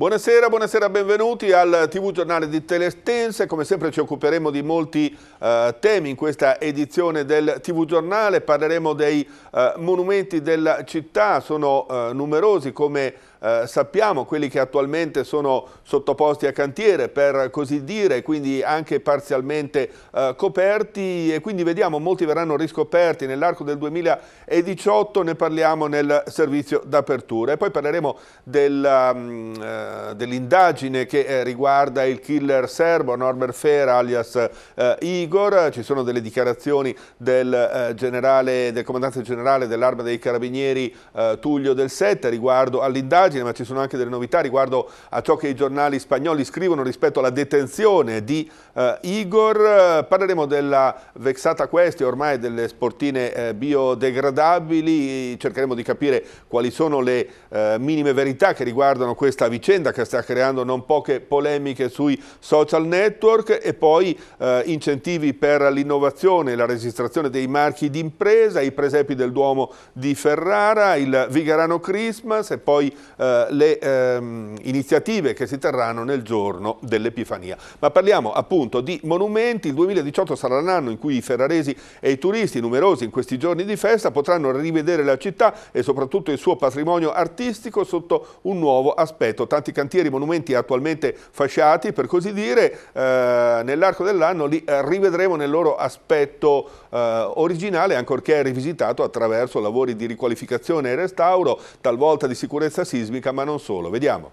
Buonasera, buonasera, benvenuti al TV Giornale di Telestense. Come sempre ci occuperemo di molti eh, temi in questa edizione del TV Giornale. Parleremo dei eh, monumenti della città, sono eh, numerosi come eh, sappiamo quelli che attualmente sono sottoposti a cantiere per così dire, quindi anche parzialmente eh, coperti e quindi vediamo molti verranno riscoperti nell'arco del 2018, ne parliamo nel servizio d'apertura e poi parleremo del, mm, eh, dell'indagine che eh, riguarda il killer serbo Norbert Fera alias eh, Igor, ci sono delle dichiarazioni del, generale, del comandante generale dell'arma dei carabinieri Tullio del 7 riguardo all'indagine pagine, ma ci sono anche delle novità riguardo a ciò che i giornali spagnoli scrivono rispetto alla detenzione di eh, Igor. Parleremo della vexata queste, ormai delle sportine eh, biodegradabili, cercheremo di capire quali sono le eh, minime verità che riguardano questa vicenda che sta creando non poche polemiche sui social network e poi eh, incentivi per l'innovazione e la registrazione dei marchi d'impresa, i presepi del Duomo di Ferrara, il Vigarano Christmas e poi eh, le ehm, iniziative che si terranno nel giorno dell'Epifania. Ma parliamo appunto di monumenti, il 2018 sarà l'anno in cui i ferraresi e i turisti numerosi in questi giorni di festa potranno rivedere la città e soprattutto il suo patrimonio artistico sotto un nuovo aspetto. Tanti cantieri, monumenti attualmente fasciati, per così dire, eh, nell'arco dell'anno li eh, rivedremo nel loro aspetto eh, originale, ancorché rivisitato attraverso lavori di riqualificazione e restauro, talvolta di sicurezza sismica sismica, ma non solo. Vediamo.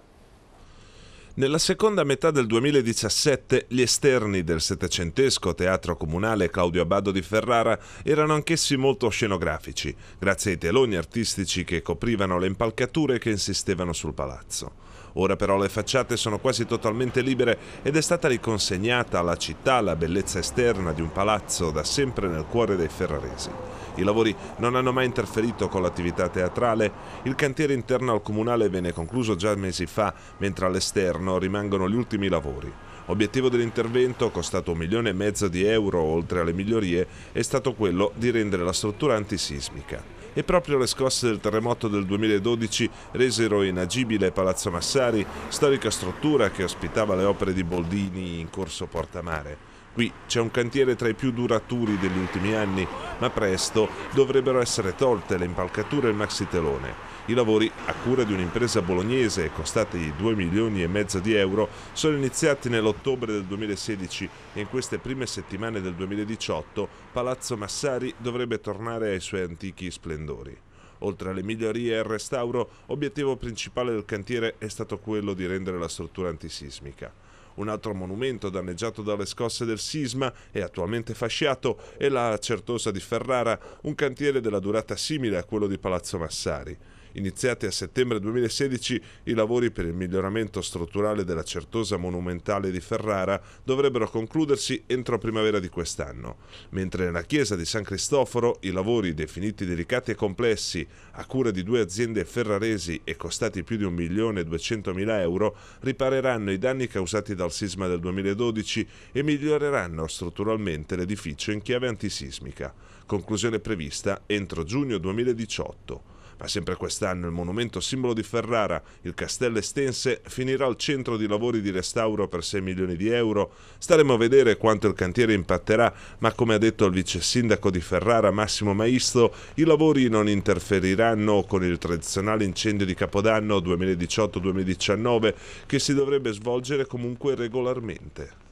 Nella seconda metà del 2017 gli esterni del settecentesco Teatro Comunale Claudio Abbado di Ferrara erano anch'essi molto scenografici, grazie ai teloni artistici che coprivano le impalcature che insistevano sul palazzo. Ora però le facciate sono quasi totalmente libere ed è stata riconsegnata alla città la bellezza esterna di un palazzo da sempre nel cuore dei ferraresi. I lavori non hanno mai interferito con l'attività teatrale, il cantiere interno al comunale venne concluso già mesi fa, mentre all'esterno rimangono gli ultimi lavori. Obiettivo dell'intervento, costato un milione e mezzo di euro oltre alle migliorie, è stato quello di rendere la struttura antisismica e proprio le scosse del terremoto del 2012 resero inagibile Palazzo Massari, storica struttura che ospitava le opere di Boldini in corso Portamare. Qui c'è un cantiere tra i più duraturi degli ultimi anni, ma presto dovrebbero essere tolte le impalcature e il maxitelone. I lavori, a cura di un'impresa bolognese costati 2 milioni e mezzo di euro, sono iniziati nell'ottobre del 2016 e in queste prime settimane del 2018 Palazzo Massari dovrebbe tornare ai suoi antichi splendori. Oltre alle migliorie e al restauro, obiettivo principale del cantiere è stato quello di rendere la struttura antisismica. Un altro monumento danneggiato dalle scosse del sisma e attualmente fasciato è la Certosa di Ferrara, un cantiere della durata simile a quello di Palazzo Massari iniziati a settembre 2016, i lavori per il miglioramento strutturale della Certosa Monumentale di Ferrara dovrebbero concludersi entro primavera di quest'anno, mentre nella chiesa di San Cristoforo i lavori definiti delicati e complessi, a cura di due aziende ferraresi e costati più di 1.200.000 euro, ripareranno i danni causati dal sisma del 2012 e miglioreranno strutturalmente l'edificio in chiave antisismica. Conclusione prevista entro giugno 2018. Ma sempre quest'anno il monumento simbolo di Ferrara, il Castello Estense, finirà al centro di lavori di restauro per 6 milioni di euro. Staremo a vedere quanto il cantiere impatterà, ma come ha detto il vice sindaco di Ferrara Massimo Maisto, i lavori non interferiranno con il tradizionale incendio di Capodanno 2018-2019 che si dovrebbe svolgere comunque regolarmente.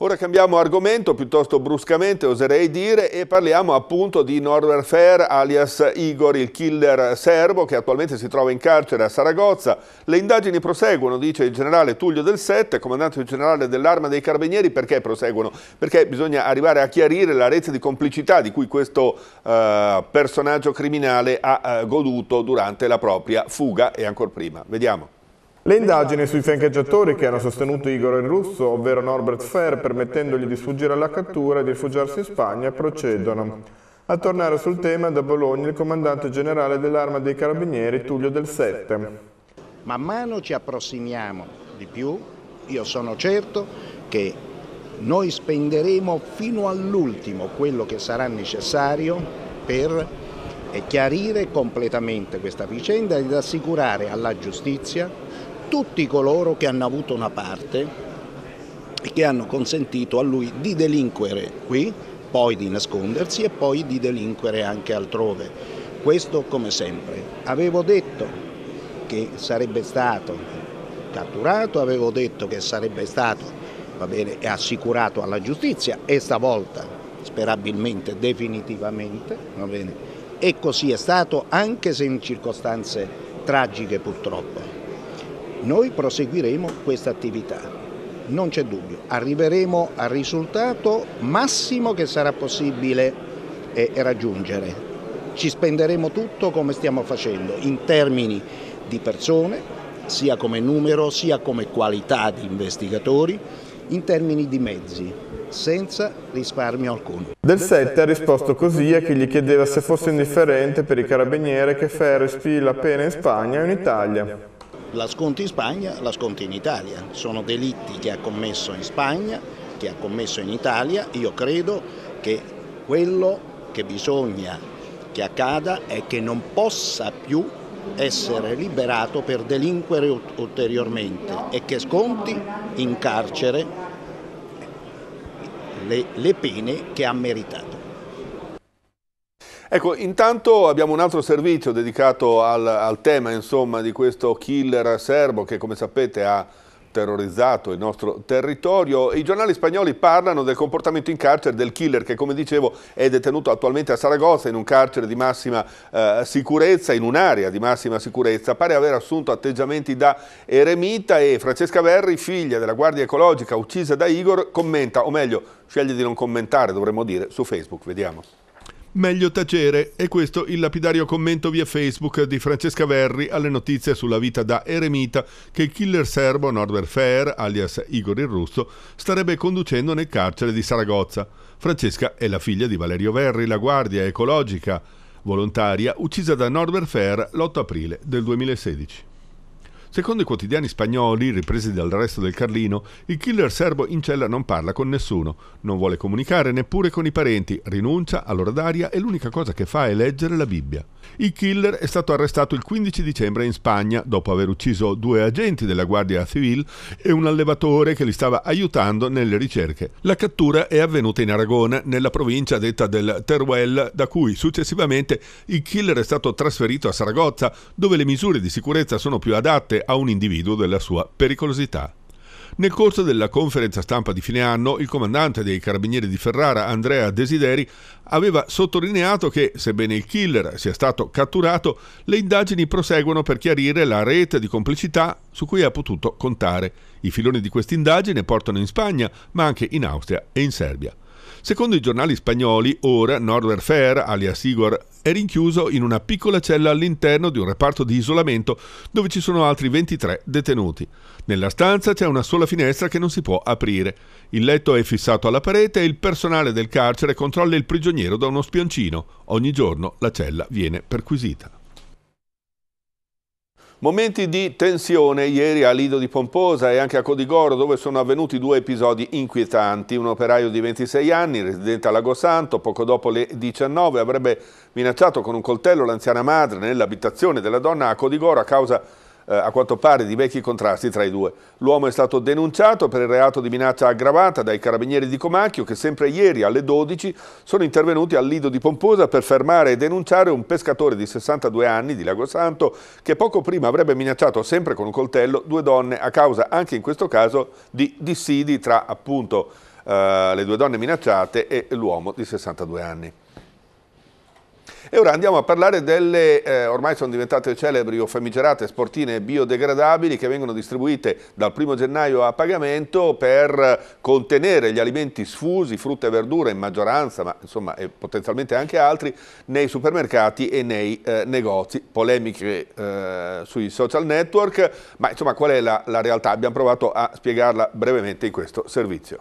Ora cambiamo argomento, piuttosto bruscamente oserei dire, e parliamo appunto di Norbert Fair alias Igor, il killer serbo, che attualmente si trova in carcere a Saragozza. Le indagini proseguono, dice il generale Tullio del Sette, comandante generale dell'arma dei carabinieri. Perché proseguono? Perché bisogna arrivare a chiarire la rete di complicità di cui questo eh, personaggio criminale ha eh, goduto durante la propria fuga e ancora prima. Vediamo. Le indagini sui fiancheggiatori che hanno sostenuto Igor il Russo, ovvero Norbert Fer, permettendogli di sfuggire alla cattura e di rifugiarsi in Spagna, procedono. A tornare sul tema, da Bologna il comandante generale dell'arma dei carabinieri Tullio Del Sette. Man mano ci approssimiamo di più, io sono certo che noi spenderemo fino all'ultimo quello che sarà necessario per eh, chiarire completamente questa vicenda ed assicurare alla giustizia tutti coloro che hanno avuto una parte e che hanno consentito a lui di delinquere qui, poi di nascondersi e poi di delinquere anche altrove. Questo come sempre. Avevo detto che sarebbe stato catturato, avevo detto che sarebbe stato bene, assicurato alla giustizia e stavolta sperabilmente definitivamente bene, e così è stato anche se in circostanze tragiche purtroppo. Noi proseguiremo questa attività, non c'è dubbio, arriveremo al risultato massimo che sarà possibile eh, raggiungere. Ci spenderemo tutto come stiamo facendo in termini di persone, sia come numero sia come qualità di investigatori, in termini di mezzi, senza risparmio alcuno. Del 7 ha risposto così a chi gli chiedeva se fosse indifferente per i carabinieri che Ferrespi la pena in Spagna o in Italia. La sconti in Spagna, la sconti in Italia. Sono delitti che ha commesso in Spagna, che ha commesso in Italia. Io credo che quello che bisogna che accada è che non possa più essere liberato per delinquere ulteriormente e che sconti in carcere le, le pene che ha meritato. Ecco, intanto abbiamo un altro servizio dedicato al, al tema insomma, di questo killer serbo che come sapete ha terrorizzato il nostro territorio. I giornali spagnoli parlano del comportamento in carcere del killer che come dicevo è detenuto attualmente a Saragossa in un carcere di massima eh, sicurezza, in un'area di massima sicurezza. Pare aver assunto atteggiamenti da eremita e Francesca Verri, figlia della guardia ecologica uccisa da Igor, commenta, o meglio sceglie di non commentare dovremmo dire, su Facebook. Vediamo meglio tacere. E questo il lapidario commento via Facebook di Francesca Verri alle notizie sulla vita da eremita che il killer serbo Norbert Fair, alias Igor il Russo, starebbe conducendo nel carcere di Saragozza. Francesca è la figlia di Valerio Verri, la guardia ecologica volontaria, uccisa da Norbert Fair l'8 aprile del 2016. Secondo i quotidiani spagnoli, ripresi dal resto del Carlino, il killer serbo in cella non parla con nessuno, non vuole comunicare neppure con i parenti, rinuncia all'ora d'aria e l'unica cosa che fa è leggere la Bibbia. Il killer è stato arrestato il 15 dicembre in Spagna dopo aver ucciso due agenti della Guardia Civil e un allevatore che li stava aiutando nelle ricerche. La cattura è avvenuta in Aragona, nella provincia detta del Teruel, da cui successivamente il killer è stato trasferito a Saragozza, dove le misure di sicurezza sono più adatte a un individuo della sua pericolosità. Nel corso della conferenza stampa di fine anno, il comandante dei carabinieri di Ferrara, Andrea Desideri, aveva sottolineato che, sebbene il killer sia stato catturato, le indagini proseguono per chiarire la rete di complicità su cui ha potuto contare. I filoni di questa indagine portano in Spagna, ma anche in Austria e in Serbia. Secondo i giornali spagnoli, ora Norwer Fair, alias Igor, è rinchiuso in una piccola cella all'interno di un reparto di isolamento dove ci sono altri 23 detenuti. Nella stanza c'è una sola finestra che non si può aprire. Il letto è fissato alla parete e il personale del carcere controlla il prigioniero da uno spioncino. Ogni giorno la cella viene perquisita. Momenti di tensione ieri a Lido di Pomposa e anche a Codigoro dove sono avvenuti due episodi inquietanti. Un operaio di 26 anni, residente a Lago Santo, poco dopo le 19 avrebbe minacciato con un coltello l'anziana madre nell'abitazione della donna a Codigoro a causa di eh, a quanto pare di vecchi contrasti tra i due. L'uomo è stato denunciato per il reato di minaccia aggravata dai carabinieri di Comacchio che sempre ieri alle 12 sono intervenuti al Lido di Pomposa per fermare e denunciare un pescatore di 62 anni di Lago Santo che poco prima avrebbe minacciato sempre con un coltello due donne a causa anche in questo caso di dissidi tra appunto eh, le due donne minacciate e l'uomo di 62 anni. E ora andiamo a parlare delle, eh, ormai sono diventate celebri o famigerate, sportine biodegradabili che vengono distribuite dal 1 gennaio a pagamento per contenere gli alimenti sfusi, frutta e verdura in maggioranza, ma insomma e potenzialmente anche altri, nei supermercati e nei eh, negozi. Polemiche eh, sui social network, ma insomma qual è la, la realtà? Abbiamo provato a spiegarla brevemente in questo servizio.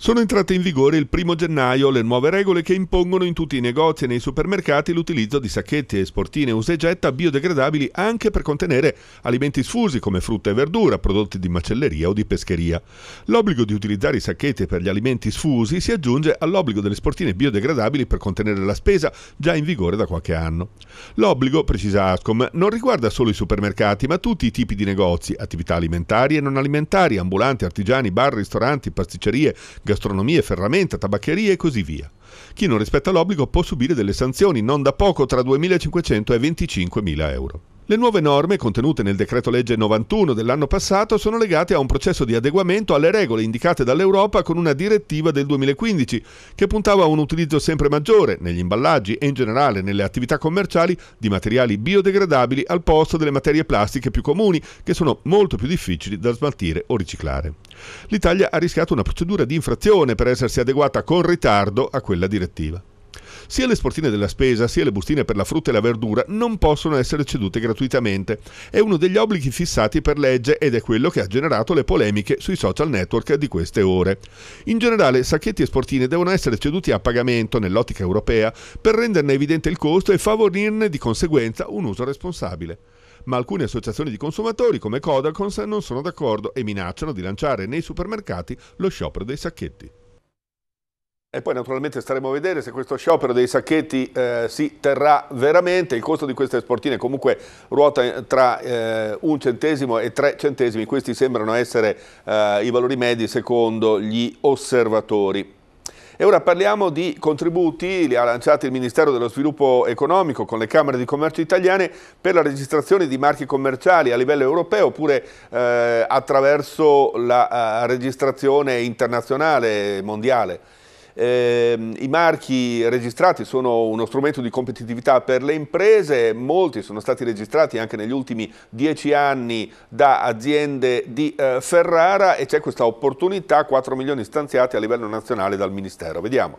Sono entrate in vigore il 1 gennaio le nuove regole che impongono in tutti i negozi e nei supermercati l'utilizzo di sacchetti e sportine usa e getta biodegradabili anche per contenere alimenti sfusi come frutta e verdura, prodotti di macelleria o di pescheria. L'obbligo di utilizzare i sacchetti per gli alimenti sfusi si aggiunge all'obbligo delle sportine biodegradabili per contenere la spesa già in vigore da qualche anno. L'obbligo, precisa Ascom, non riguarda solo i supermercati ma tutti i tipi di negozi, attività alimentari e non alimentari, ambulanti, artigiani, bar, ristoranti, pasticcerie, gastronomie, ferramenta, tabaccherie e così via. Chi non rispetta l'obbligo può subire delle sanzioni non da poco tra 2.500 e 25.000 euro. Le nuove norme contenute nel decreto legge 91 dell'anno passato sono legate a un processo di adeguamento alle regole indicate dall'Europa con una direttiva del 2015 che puntava a un utilizzo sempre maggiore negli imballaggi e in generale nelle attività commerciali di materiali biodegradabili al posto delle materie plastiche più comuni che sono molto più difficili da smaltire o riciclare. L'Italia ha rischiato una procedura di infrazione per essersi adeguata con ritardo a quella direttiva. Sia le sportine della spesa sia le bustine per la frutta e la verdura non possono essere cedute gratuitamente. È uno degli obblighi fissati per legge ed è quello che ha generato le polemiche sui social network di queste ore. In generale, sacchetti e sportine devono essere ceduti a pagamento nell'ottica europea per renderne evidente il costo e favorirne di conseguenza un uso responsabile ma alcune associazioni di consumatori come Codacons non sono d'accordo e minacciano di lanciare nei supermercati lo sciopero dei sacchetti. E poi naturalmente staremo a vedere se questo sciopero dei sacchetti eh, si terrà veramente. Il costo di queste sportine comunque ruota eh, tra eh, un centesimo e tre centesimi. Questi sembrano essere eh, i valori medi secondo gli osservatori. E ora parliamo di contributi, li ha lanciati il Ministero dello Sviluppo Economico con le Camere di Commercio italiane per la registrazione di marchi commerciali a livello europeo oppure eh, attraverso la eh, registrazione internazionale, mondiale. Eh, I marchi registrati sono uno strumento di competitività per le imprese, molti sono stati registrati anche negli ultimi dieci anni da aziende di eh, Ferrara e c'è questa opportunità, 4 milioni stanziati a livello nazionale dal Ministero. Vediamo.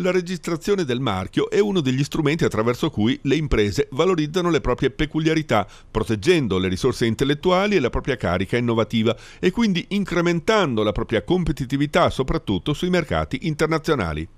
La registrazione del marchio è uno degli strumenti attraverso cui le imprese valorizzano le proprie peculiarità, proteggendo le risorse intellettuali e la propria carica innovativa e quindi incrementando la propria competitività soprattutto sui mercati internazionali.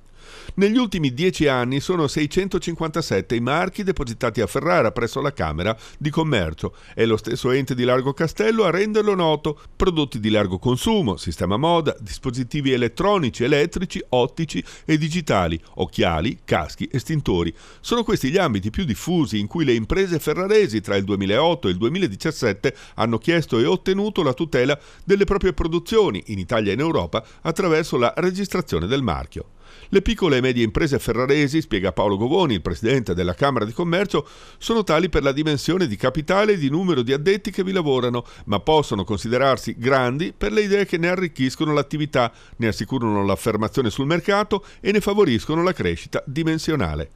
Negli ultimi dieci anni sono 657 i marchi depositati a Ferrara presso la Camera di Commercio. È lo stesso ente di Largo Castello a renderlo noto. Prodotti di largo consumo, sistema moda, dispositivi elettronici, elettrici, ottici e digitali, occhiali, caschi, estintori. Sono questi gli ambiti più diffusi in cui le imprese ferraresi tra il 2008 e il 2017 hanno chiesto e ottenuto la tutela delle proprie produzioni in Italia e in Europa attraverso la registrazione del marchio. Le piccole e medie imprese ferraresi, spiega Paolo Govoni, il presidente della Camera di Commercio, sono tali per la dimensione di capitale e di numero di addetti che vi lavorano, ma possono considerarsi grandi per le idee che ne arricchiscono l'attività, ne assicurano l'affermazione sul mercato e ne favoriscono la crescita dimensionale.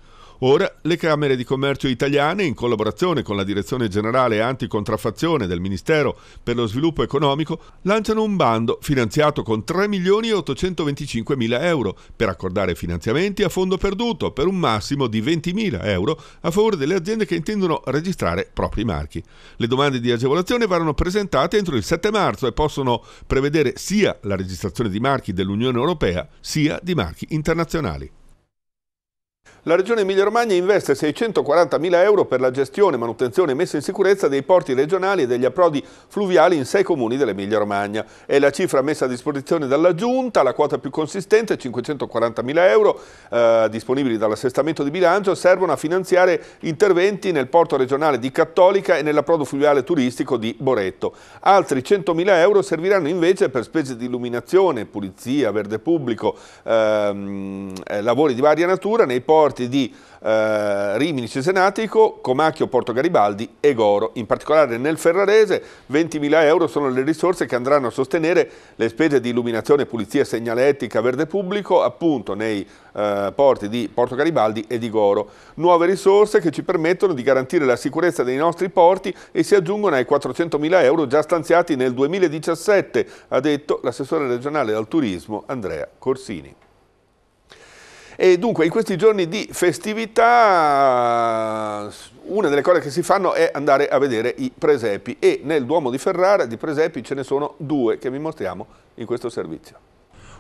Ora le Camere di Commercio italiane, in collaborazione con la Direzione Generale Anticontraffazione del Ministero per lo Sviluppo Economico, lanciano un bando finanziato con 3 milioni 825 mila euro per accordare finanziamenti a fondo perduto per un massimo di 20 mila euro a favore delle aziende che intendono registrare propri marchi. Le domande di agevolazione vanno presentate entro il 7 marzo e possono prevedere sia la registrazione di marchi dell'Unione Europea sia di marchi internazionali. La Regione Emilia-Romagna investe 640.000 euro per la gestione, manutenzione e messa in sicurezza dei porti regionali e degli approdi fluviali in sei comuni dell'Emilia-Romagna. È la cifra messa a disposizione dalla Giunta, la quota più consistente, 540.000 euro, eh, disponibili dall'assestamento di bilancio, servono a finanziare interventi nel porto regionale di Cattolica e nell'approdo fluviale turistico di Boretto. Altri 100.000 euro serviranno invece per spese di illuminazione, pulizia, verde pubblico, ehm, eh, lavori di varia natura nei porti porti di eh, Rimini Cesenatico, Comacchio Porto Garibaldi e Goro. In particolare nel Ferrarese 20.000 euro sono le risorse che andranno a sostenere le spese di illuminazione, pulizia, segnalettica, verde pubblico appunto nei eh, porti di Porto Garibaldi e di Goro. Nuove risorse che ci permettono di garantire la sicurezza dei nostri porti e si aggiungono ai 400.000 euro già stanziati nel 2017, ha detto l'assessore regionale al turismo Andrea Corsini. E dunque in questi giorni di festività una delle cose che si fanno è andare a vedere i presepi e nel Duomo di Ferrara di presepi ce ne sono due che vi mostriamo in questo servizio.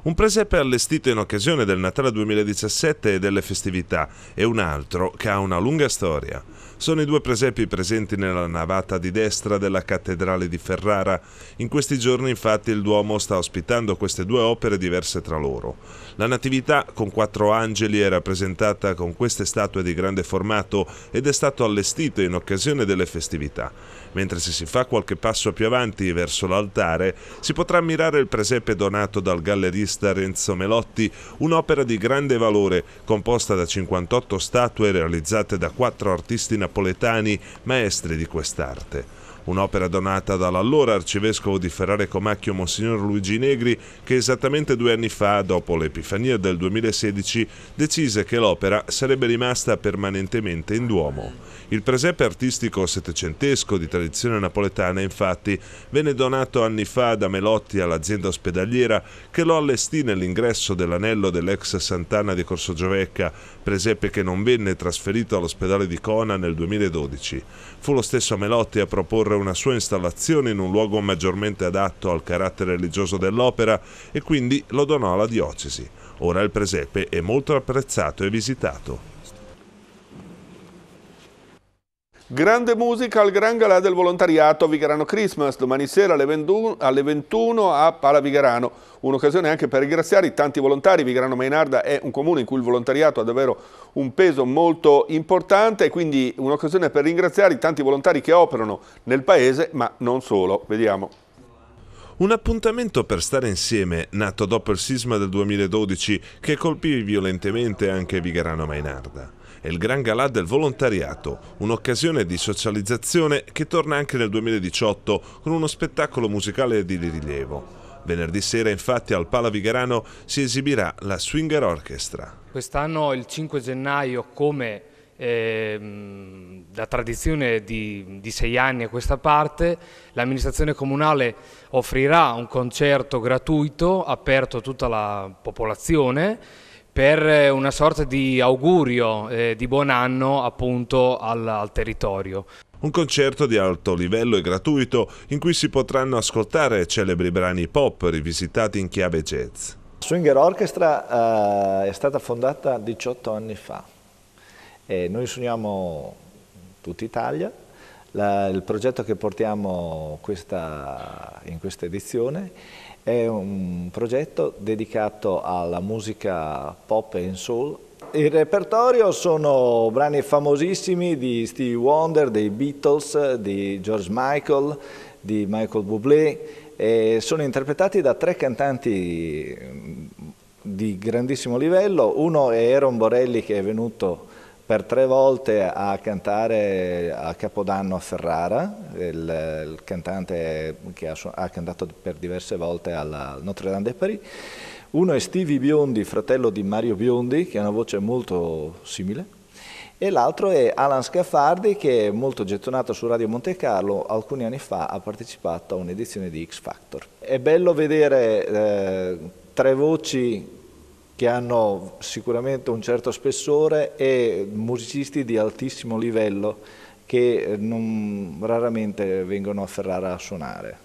Un presepe allestito in occasione del Natale 2017 e delle festività e un altro che ha una lunga storia sono i due presepi presenti nella navata di destra della cattedrale di Ferrara. In questi giorni infatti il Duomo sta ospitando queste due opere diverse tra loro. La Natività con quattro angeli è rappresentata con queste statue di grande formato ed è stato allestito in occasione delle festività, mentre se si fa qualche passo più avanti verso l'altare si potrà ammirare il presepe donato dal gallerista Renzo Melotti, un'opera di grande valore composta da 58 statue realizzate da quattro artisti napoletani napoletani maestri di quest'arte un'opera donata dall'allora arcivescovo di Ferrare Comacchio Monsignor Luigi Negri che esattamente due anni fa, dopo l'Epifania del 2016, decise che l'opera sarebbe rimasta permanentemente in Duomo. Il presepe artistico settecentesco di tradizione napoletana infatti venne donato anni fa da Melotti all'azienda ospedaliera che lo allestì nell'ingresso dell'anello dell'ex Sant'Anna di Corso Giovecca, presepe che non venne trasferito all'ospedale di Cona nel 2012. Fu lo stesso Melotti a proporre occorre una sua installazione in un luogo maggiormente adatto al carattere religioso dell'opera e quindi lo donò alla diocesi. Ora il presepe è molto apprezzato e visitato. Grande musica al Gran Galà del Volontariato a Vigherano Christmas, domani sera alle 21, alle 21 a Pala Vigherano. Un'occasione anche per ringraziare i tanti volontari. Vigherano Mainarda è un comune in cui il volontariato ha davvero un peso molto importante e quindi un'occasione per ringraziare i tanti volontari che operano nel paese, ma non solo. Vediamo. Un appuntamento per stare insieme, nato dopo il sisma del 2012 che colpì violentemente anche Vigherano Mainarda è il Gran Galà del Volontariato, un'occasione di socializzazione che torna anche nel 2018 con uno spettacolo musicale di rilievo. Venerdì sera infatti al Pala Vigarano si esibirà la Swinger Orchestra. Quest'anno il 5 gennaio come eh, da tradizione di, di, sei anni a questa parte l'amministrazione comunale offrirà un concerto gratuito aperto a tutta la popolazione per eh, una sorta di augurio eh, di buon anno appunto al, al territorio. Un concerto di alto livello e gratuito in cui si potranno ascoltare celebri brani pop rivisitati in chiave jazz. Swinger Orchestra eh, è stata fondata 18 anni fa e noi suoniamo tutta Italia. La, il progetto che portiamo questa, in questa edizione è un progetto dedicato alla musica pop e soul. Il repertorio sono brani famosissimi di Stevie Wonder, dei Beatles, di George Michael, di Michael Bublé e sono interpretati da tre cantanti mm, di grandissimo livello. Uno è Aaron Borelli che è venuto per tre volte a cantare a Capodanno a Ferrara, il, il cantante che ha, ha, cantato per diverse volte alla Notre Dame de Paris. Uno è Stevie Biondi, fratello di Mario Biondi, che ha una voce molto simile. E l'altro è Alan Scaffardi, che è molto gettonato su Radio Monte Carlo, alcuni anni fa ha partecipato a un'edizione di X Factor. È bello vedere eh, tre voci che hanno sicuramente un certo spessore e musicisti di altissimo livello che eh, non, raramente vengono a Ferrara a suonare.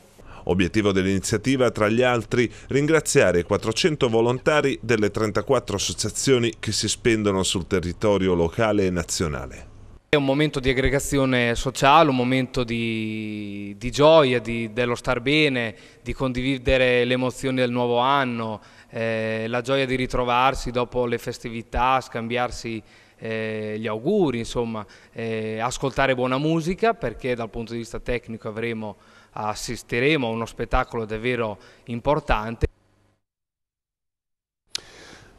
Obiettivo dell'iniziativa, tra gli altri, ringraziare i 400 volontari delle 34 associazioni che si spendono sul territorio locale e nazionale. È un momento di aggregazione sociale, un momento di, di gioia, di, dello star bene, di condividere le emozioni del nuovo anno, eh, la gioia di ritrovarsi dopo le festività, scambiarsi eh, gli auguri, insomma, eh, ascoltare buona musica perché dal punto di vista tecnico avremo, assisteremo a uno spettacolo davvero importante.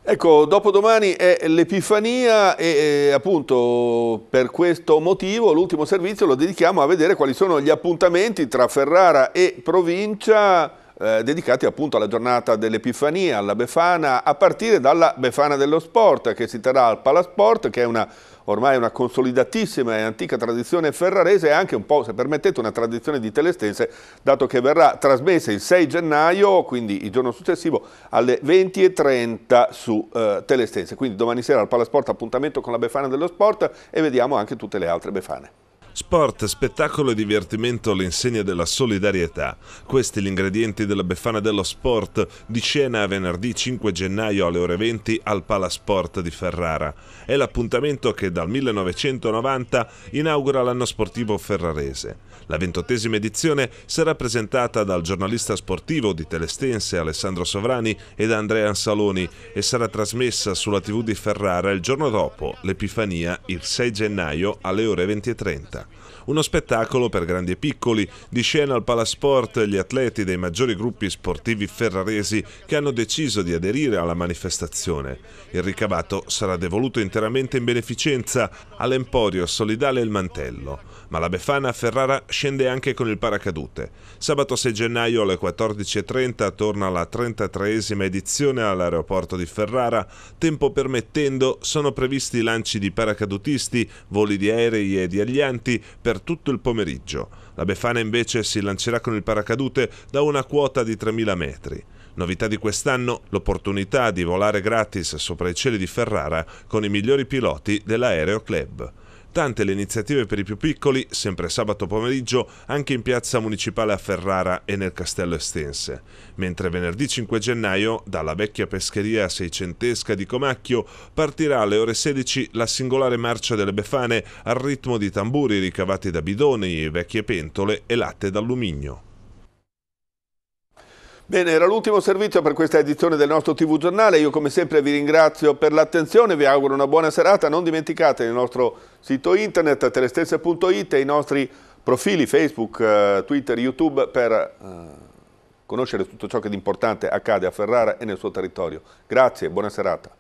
Ecco, dopodomani è l'Epifania e eh, appunto per questo motivo l'ultimo servizio lo dedichiamo a vedere quali sono gli appuntamenti tra Ferrara e provincia eh, dedicati appunto alla giornata dell'Epifania, alla Befana, a partire dalla Befana dello Sport che si terrà al Palasport, che è una ormai una consolidatissima e antica tradizione ferrarese e anche un po', se permettete, una tradizione di Telestense, dato che verrà trasmessa il 6 gennaio, quindi il giorno successivo, alle 20.30 su eh, Telestense. Quindi domani sera al Palasport appuntamento con la Befana dello Sport e vediamo anche tutte le altre Befane. Sport, spettacolo e divertimento all'insegna della solidarietà. Questi gli ingredienti della Befana dello Sport di cena venerdì 5 gennaio alle ore 20 al Palasport di Ferrara. È l'appuntamento che dal 1990 inaugura l'anno sportivo ferrarese. La ventottesima edizione sarà presentata dal giornalista sportivo di Telestense Alessandro Sovrani e da Andrea Ansaloni e sarà trasmessa sulla TV di Ferrara il giorno dopo l'Epifania il 6 gennaio alle ore 20.30. Uno spettacolo per grandi e piccoli. Di scena al Palasport gli atleti dei maggiori gruppi sportivi ferraresi che hanno deciso di aderire alla manifestazione. Il ricavato sarà devoluto interamente in beneficenza all'Emporio Solidale Il Mantello ma la Befana a Ferrara scende anche con il paracadute. Sabato 6 gennaio alle 14.30 torna la 33esima edizione all'aeroporto di Ferrara. Tempo permettendo sono previsti lanci di paracadutisti, voli di aerei e di aglianti per tutto il pomeriggio. La Befana invece si lancerà con il paracadute da una quota di 3.000 metri. Novità di quest'anno, l'opportunità di volare gratis sopra i cieli di Ferrara con i migliori piloti dell'Aereo Club importante le iniziative per i più piccoli, sempre sabato pomeriggio, anche in piazza municipale a Ferrara e nel castello Estense, mentre venerdì 5 gennaio dalla vecchia pescheria seicentesca di Comacchio partirà alle ore 16 la singolare marcia delle Befane al ritmo di tamburi ricavati da bidoni, vecchie pentole e latte d'alluminio. Bene, era l'ultimo servizio per questa edizione del nostro TV Giornale. Io come sempre vi ringrazio per l'attenzione, vi auguro una buona serata. Non dimenticate il nostro sito internet telestesse.it e i nostri profili Facebook, eh, Twitter, YouTube per eh, conoscere tutto ciò che di importante accade a Ferrara e nel suo territorio. Grazie, buona serata.